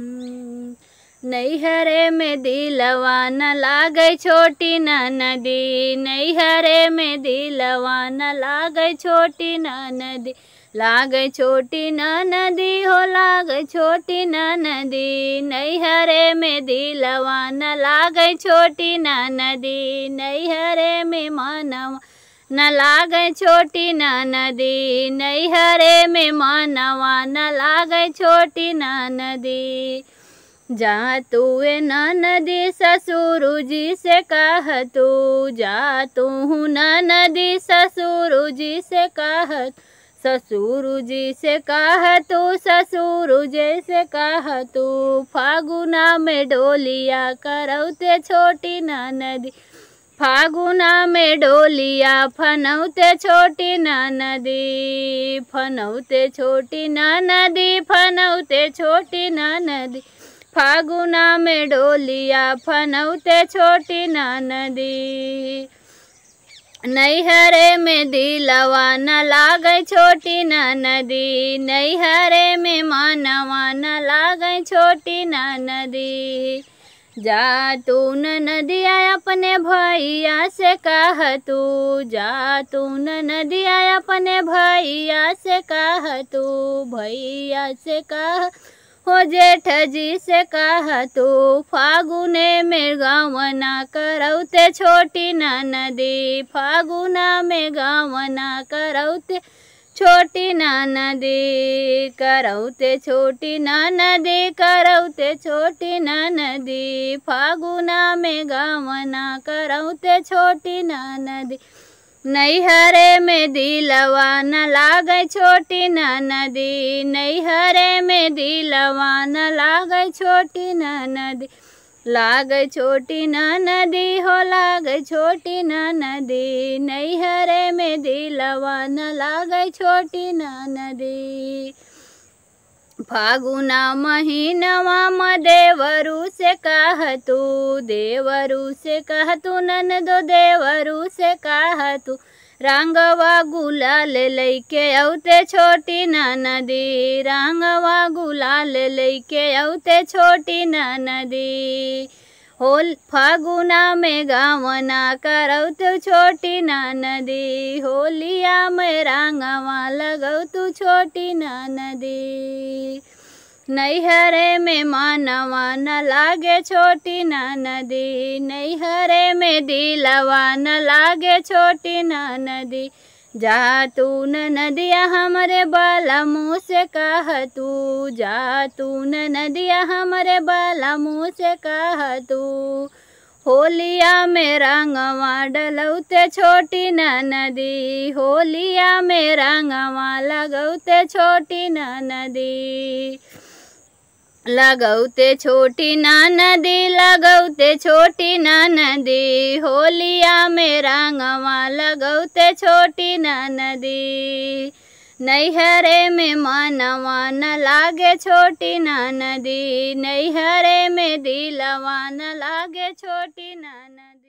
हम्म। नैहरे में दिलवा न लागे छोटी न नदी नैहरे में दिलवा न लागे छोटी न नदी लाग छोटी न नदी हो लाग छोटी न नदी नैहरे में दिलवा न लागे छोटी न नदी नैहरे में मानवा न लाग छोटी न नदी नैहरे में मानवा न लाग छोटी न नदी जा तू न नदी ससुरु जी से कह तू जा तू न नदी ससुर जी से कह ससुर जी से कह तू जी जैसे कह तू फागुना में डोलिया करौते छोटी न नदी फागुना में डोलिया फनौते छोटी नदी फनौते छोटी नदी फनौते छोटी नदी फागुना में डोलिया फनौते छोटी नदी नैहरे में दिलवा न लागै छोटी नदी नैहरे में मानवा न लागै छोटी नदी जा तू न नदिया अपने भैया से कह तू जा तू न नदिया अपने भैया से कह तू भैया से कह हो जेठ जी से कह तू फागुने में गावना करौते छोटी न नदी फागुना में गावना करौते छोटी नाना दी करौते छोटी नाना दी करौते छोटी नाना दी फागुना में गावना करौते छोटी नाना दी नैहरे में दिलवाना लागे लाग छोटी न नदी नैहरे में दिलवाना लागे छोटी न नदी लाग छोटी ना नदी हो लाग छोटी ना नदी हरे में दिलवा न लाग छोटी ना नदी फागुना महीनवा म देवरु से कहतू देवरु से कहतु नन दो देवरु से તું રાંગવા ગુલાલ લઈ કે આવતે છોટી ના નદી રાંગવા ગુલાલ લઈ કે આવતે છોટી ના નદી હોલ ફાગુના મે ગામના કરાવતું છોટી ના નદી હોલિયા મે રાંગવા લગાવતું છોટી ના નદી नैहरे में मानवा न लागे छोटी न नदी नैहरे में दिलवा न लागे छोटी न नदी जा तू न नदिया हमारे बाला मुँह से कह तू जा तू न नदिया हमारे बाला मुँह से कह तू होलिया में रंगवा डलौते छोटी न नदी होलिया में रंगवा लगौते छोटी न नदी लगौते छोटी नदी लगौते छोटी नदी होलिया में रंगवा लगौते छोटी नदी नैहरे में न लागे छोटी नदी नैहरे में न लागे छोटी नदी